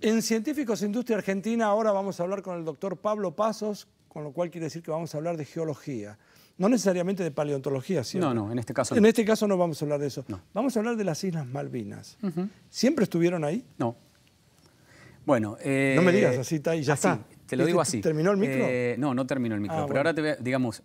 En Científicos Industria Argentina ahora vamos a hablar con el doctor Pablo Pasos, con lo cual quiere decir que vamos a hablar de geología. No necesariamente de paleontología, ¿cierto? No, no, en este caso no. En este caso no vamos a hablar de eso. Vamos a hablar de las Islas Malvinas. ¿Siempre estuvieron ahí? No. Bueno... Eh, no me digas, así está y ya está. Te lo digo así. ¿Terminó el micro? Eh, no, no terminó el micro. Ah, pero ahora, te, voy digamos,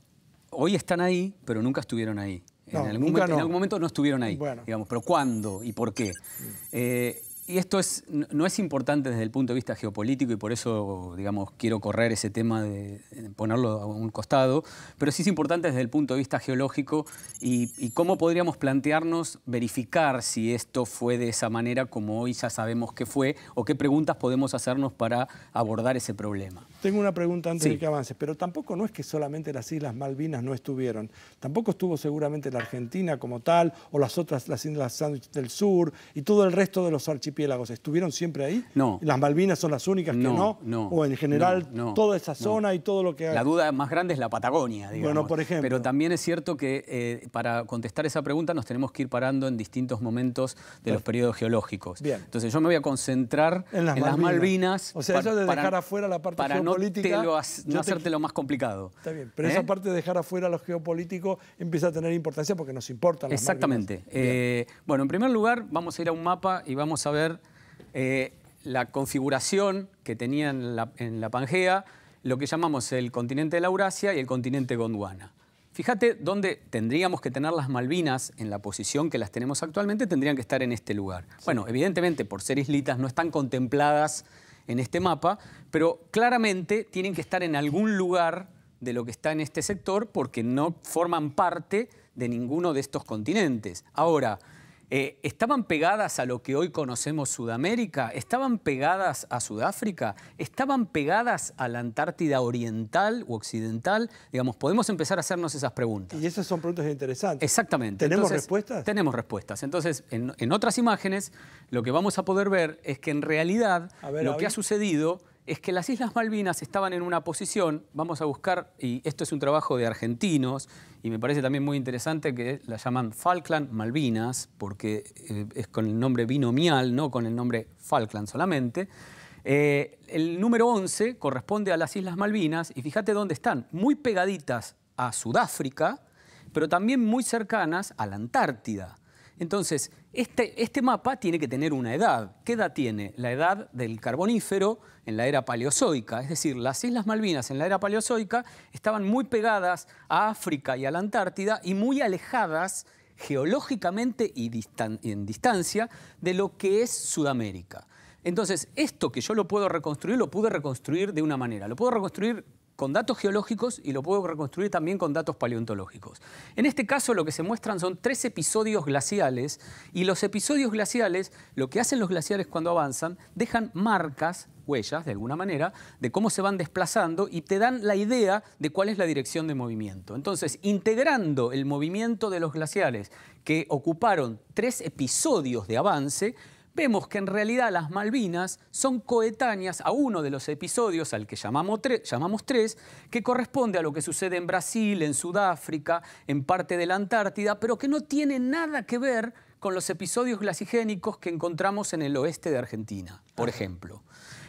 hoy están ahí, pero nunca estuvieron ahí. en, algún momento, no. estuvieron ahí, bueno. digamos. Pero ¿cuándo y por qué? Mm. Eh, y esto es, no es importante desde el punto de vista geopolítico y por eso, digamos, quiero correr ese tema de ponerlo a un costado, pero sí es importante desde el punto de vista geológico y, cómo podríamos plantearnos verificar si esto fue de esa manera como hoy ya sabemos que fue o qué preguntas podemos hacernos para abordar ese problema. Tengo una pregunta antes de que avance pero tampoco no es que solamente las Islas Malvinas no estuvieron, tampoco estuvo seguramente la Argentina como tal o las otras, las Islas Sandwich del Sur y todo el resto de los archipiélagos piélagos estuvieron siempre ahí? No. ¿Las Malvinas son las únicas no, que no? No. ¿O en general no, toda esa zona y todo lo que hay? La duda más grande es la Patagonia, digamos. por ejemplo. Pero también es cierto que eh, para contestar esa pregunta nos tenemos que ir parando en distintos momentos de los periodos geológicos. Bien. Entonces yo me voy a concentrar en las, Malvinas. o sea, eso de dejar afuera la parte geopolítica... no, hacerte lo más complicado. Está bien, pero esa ¿Eh? parte de dejar afuera lo geopolítico empieza a tener importancia porque nos importa Exactamente. Eh, bueno, en primer lugar vamos a ir a un mapa y vamos a ver eh, la configuración que tenía en la, Pangea, lo que llamamos el continente de la Eurasia y el continente Gondwana. Fíjate dónde tendríamos que tener las Malvinas en la posición que las tenemos actualmente, tendrían que estar en este lugar. Bueno, evidentemente por ser islitas no están contempladas en este mapa, pero claramente tienen que estar en algún lugar de lo que está en este sector porque no forman parte de ninguno de estos continentes. Ahora, eh, ¿estaban pegadas a lo que hoy conocemos Sudamérica? ¿Estaban pegadas a Sudáfrica? ¿Estaban pegadas a la Antártida oriental o occidental? Digamos, podemos empezar a hacernos esas preguntas. Y esas son preguntas interesantes. Exactamente. ¿Tenemos respuestas? Tenemos respuestas. Entonces, en, otras imágenes, lo que vamos a poder ver es que en realidad lo que ha sucedido es que las Islas Malvinas estaban en una posición, vamos a buscar, y esto es un trabajo de argentinos, y me parece también muy interesante que la llaman Falkland Malvinas, porque eh, es con el nombre binomial, no con el nombre Falkland solamente. Eh, el número 11 corresponde a las Islas Malvinas, y fíjate dónde están, muy pegaditas a Sudáfrica, pero también muy cercanas a la Antártida. Entonces, este, este, mapa tiene que tener una edad. ¿Qué edad tiene? La edad del carbonífero en la era paleozoica. Es decir, las Islas Malvinas en la era paleozoica estaban muy pegadas a África y a la Antártida y muy alejadas geológicamente y en distancia de lo que es Sudamérica. Entonces, esto que yo lo puedo reconstruir, lo pude reconstruir de una manera. Lo puedo reconstruir con datos geológicos y lo puedo reconstruir también con datos paleontológicos. En este caso lo que se muestran son tres episodios glaciales y los episodios glaciales, lo que hacen los glaciares cuando avanzan, dejan marcas, huellas de alguna manera, de cómo se van desplazando y te dan la idea de cuál es la dirección de movimiento. Entonces, integrando el movimiento de los glaciares que ocuparon tres episodios de avance, vemos que en realidad las Malvinas son coetáneas a uno de los episodios al que llamamos, llamamos tres, que corresponde a lo que sucede en Brasil, en Sudáfrica, en parte de la Antártida, pero que no tiene nada que ver con los episodios glasigénicos que encontramos en el oeste de Argentina, por ejemplo.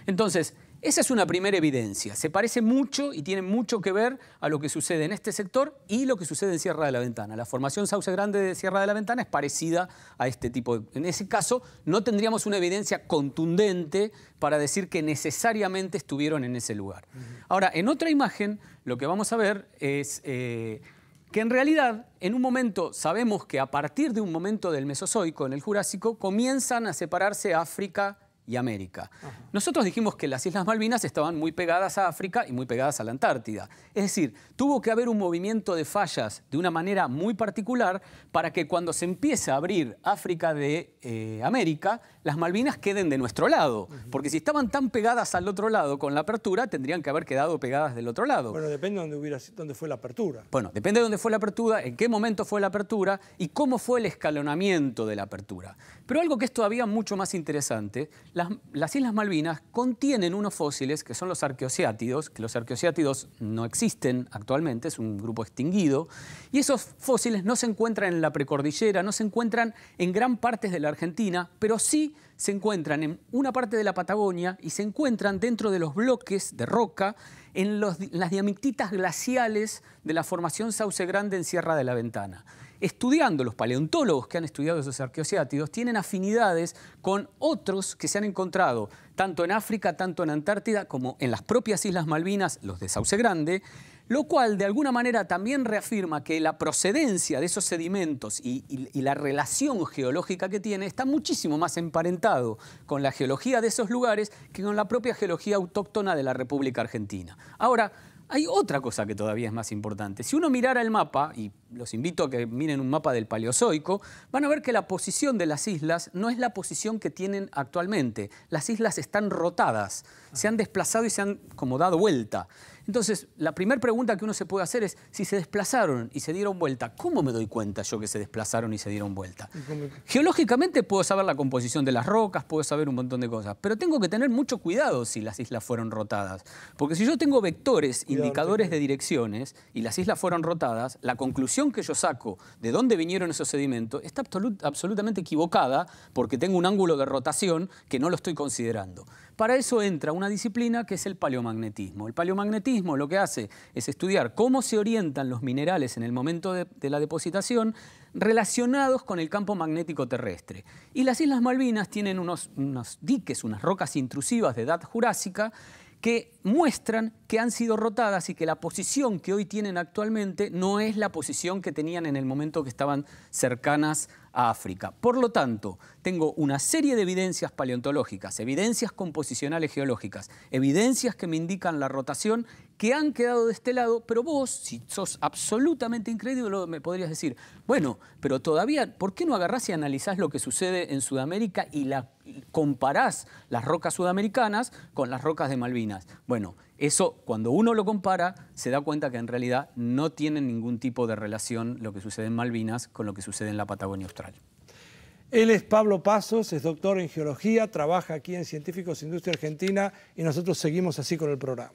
Entonces, esa es una primera evidencia. Se parece mucho y tiene mucho que ver a lo que sucede en este sector y lo que sucede en Sierra de la Ventana. La formación Sauce Grande de Sierra de la Ventana es parecida a este tipo. De... En ese caso, no tendríamos una evidencia contundente para decir que necesariamente estuvieron en ese lugar. Ahora, en otra imagen, lo que vamos a ver es eh, que en realidad, en un momento, sabemos que a partir de un momento del Mesozoico, en el Jurásico, comienzan a separarse África y América. Nosotros dijimos que las Islas Malvinas estaban muy pegadas a África y muy pegadas a la Antártida. Es decir, tuvo que haber un movimiento de fallas de una manera muy particular para que cuando se empiece a abrir África de eh, América, las Malvinas queden de nuestro lado. Porque si estaban tan pegadas al otro lado con la apertura, tendrían que haber quedado pegadas del otro lado. Bueno, depende de dónde, hubiera, dónde fue la apertura. Bueno, depende de dónde fue la apertura, en qué momento fue la apertura y cómo fue el escalonamiento de la apertura. Pero algo que es todavía mucho más interesante, las, Islas Malvinas contienen unos fósiles que son los arqueociátidos, que los arqueociátidos no existen actualmente, es un grupo extinguido, y esos fósiles no se encuentran en la precordillera, no se encuentran en gran parte de la Argentina, pero sí se encuentran en una parte de la Patagonia y se encuentran dentro de los bloques de roca en las diamictitas glaciales de la formación Sauce Grande en Sierra de la Ventana estudiando, los paleontólogos que han estudiado esos arqueociátidos tienen afinidades con otros que se han encontrado, tanto en África, tanto en Antártida, como en las propias Islas Malvinas, los de Sauce Grande, lo cual de alguna manera también reafirma que la procedencia de esos sedimentos y, y, la relación geológica que tiene está muchísimo más emparentado con la geología de esos lugares que con la propia geología autóctona de la República Argentina. Ahora, hay otra cosa que todavía es más importante. Si uno mirara el mapa, y los invito a que miren un mapa del Paleozoico, van a ver que la posición de las islas no es la posición que tienen actualmente. Las islas están rotadas, se han desplazado y se han como dado vuelta. Entonces, la primera pregunta que uno se puede hacer es, si se desplazaron y se dieron vuelta, ¿cómo me doy cuenta yo que se desplazaron y se dieron vuelta? Geológicamente puedo saber la composición de las rocas, puedo saber un montón de cosas, pero tengo que tener mucho cuidado si las islas fueron rotadas. Porque si yo tengo vectores, indicadores de direcciones, y las islas fueron rotadas, la conclusión que yo saco de dónde vinieron esos sedimentos está absolutamente equivocada porque tengo un ángulo de rotación que no lo estoy considerando. Para eso entra una disciplina que es el paleomagnetismo. El paleomagnetismo lo que hace es estudiar cómo se orientan los minerales en el momento de, la depositación relacionados con el campo magnético terrestre. Y las Islas Malvinas tienen unos diques, unas rocas intrusivas de edad jurásica que muestran que han sido rotadas y que la posición que hoy tienen actualmente no es la posición que tenían en el momento que estaban cercanas a África. Por lo tanto, tengo una serie de evidencias paleontológicas, evidencias composicionales geológicas, evidencias que me indican la rotación que han quedado de este lado, pero vos, si sos absolutamente increíble, me podrías decir, bueno, pero todavía, ¿por qué no agarrás y analizás lo que sucede en Sudamérica y la comparás las rocas sudamericanas con las rocas de Malvinas. Bueno, eso cuando uno lo compara se da cuenta que en realidad no tienen ningún tipo de relación lo que sucede en Malvinas con lo que sucede en la Patagonia Austral. Él es Pablo Pasos, es doctor en geología, trabaja aquí en Científicos Industria Argentina y nosotros seguimos así con el programa.